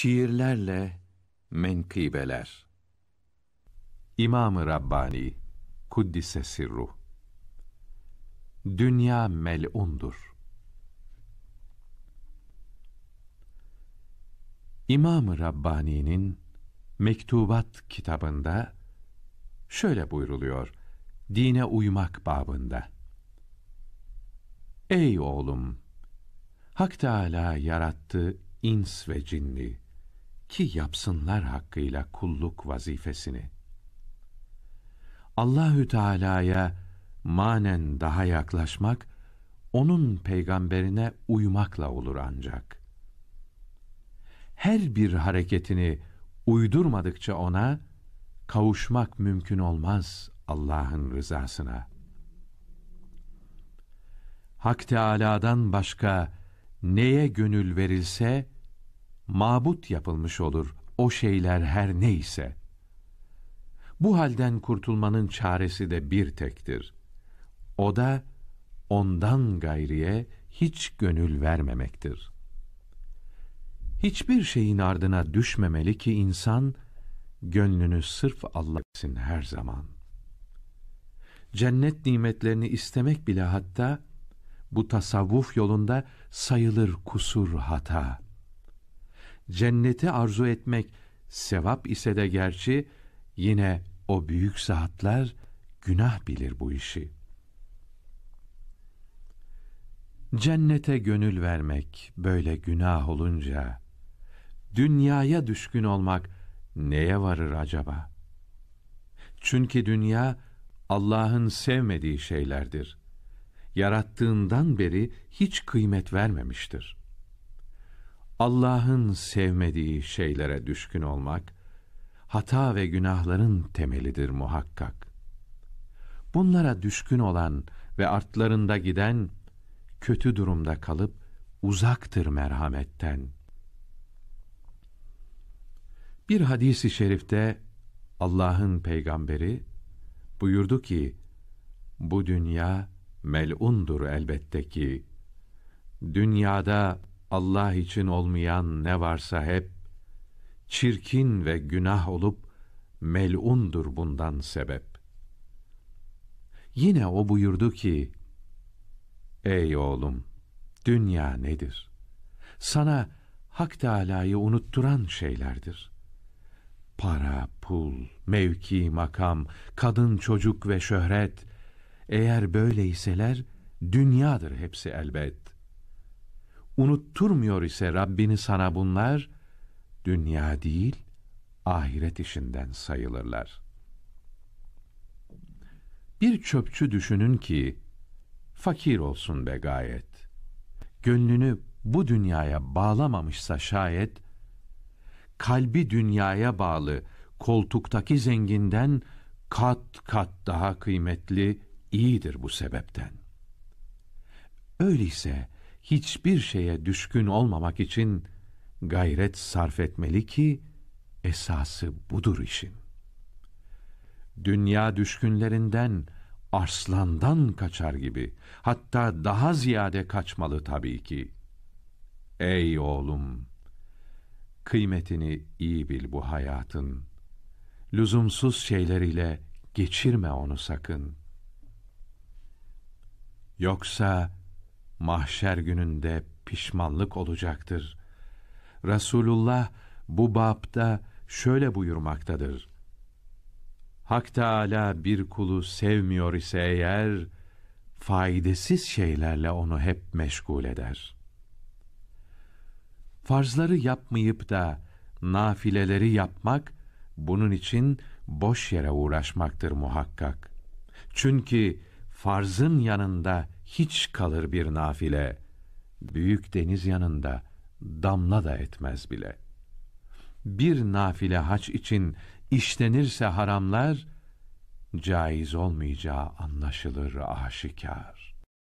Şiirlerle Menkıbeler İmam-ı Rabbani Kuddise Sirruh Dünya mel'undur. İmam-ı Rabbani'nin Mektubat kitabında şöyle buyruluyor dine uymak babında. Ey oğlum! Hak Teala yarattı ins ve cinni ki yapsınlar hakkıyla kulluk vazifesini. Allahü Teala'ya manen daha yaklaşmak onun peygamberine uymakla olur ancak. Her bir hareketini uydurmadıkça ona kavuşmak mümkün olmaz Allah'ın rızasına. Hak Teala'dan başka neye gönül verilse, mabut yapılmış olur o şeyler her neyse. Bu halden kurtulmanın çaresi de bir tektir. O da ondan gayriye hiç gönül vermemektir. Hiçbir şeyin ardına düşmemeli ki insan gönlünü sırf Allah'ın her zaman. Cennet nimetlerini istemek bile hatta bu tasavvuf yolunda sayılır kusur hata.'' cenneti arzu etmek sevap ise de gerçi yine o büyük zatlar günah bilir bu işi. Cennete gönül vermek böyle günah olunca dünyaya düşkün olmak neye varır acaba? Çünkü dünya Allah'ın sevmediği şeylerdir. Yarattığından beri hiç kıymet vermemiştir.'' Allah'ın sevmediği şeylere düşkün olmak, hata ve günahların temelidir muhakkak. Bunlara düşkün olan ve artlarında giden, kötü durumda kalıp uzaktır merhametten. Bir hadisi şerifte Allah'ın peygamberi buyurdu ki, bu dünya melundur elbette ki, dünyada Allah için olmayan ne varsa hep çirkin ve günah olup melundur bundan sebep. Yine o buyurdu ki: Ey oğlum, dünya nedir? Sana Hak Teala'yı unutturan şeylerdir. Para, pul, mevki, makam, kadın, çocuk ve şöhret, eğer böyleyseler, dünyadır hepsi elbet. Unutturmuyor ise Rabbini sana bunlar, dünya değil, ahiret işinden sayılırlar. Bir çöpçü düşünün ki, fakir olsun be gayet. Gönlünü bu dünyaya bağlamamışsa şayet, kalbi dünyaya bağlı koltuktaki zenginden kat kat daha kıymetli, iyidir bu sebepten. Öyleyse hiçbir şeye düşkün olmamak için gayret sarf etmeli ki esası budur işin. Dünya düşkünlerinden, arslandan kaçar gibi, hatta daha ziyade kaçmalı tabii ki. Ey oğlum, kıymetini iyi bil bu hayatın. Lüzumsuz şeyleriyle geçirme onu sakın. Yoksa mahşer gününde pişmanlık olacaktır. Resulullah bu bapta şöyle buyurmaktadır. Hak Teâlâ bir kulu sevmiyor ise eğer, faydasız şeylerle onu hep meşgul eder. Farzları yapmayıp da nafileleri yapmak, bunun için boş yere uğraşmaktır muhakkak. Çünkü farzın yanında hiç kalır bir nafile, büyük deniz yanında damla da etmez bile. Bir nafile haç için işlenirse haramlar, caiz olmayacağı anlaşılır aşikar.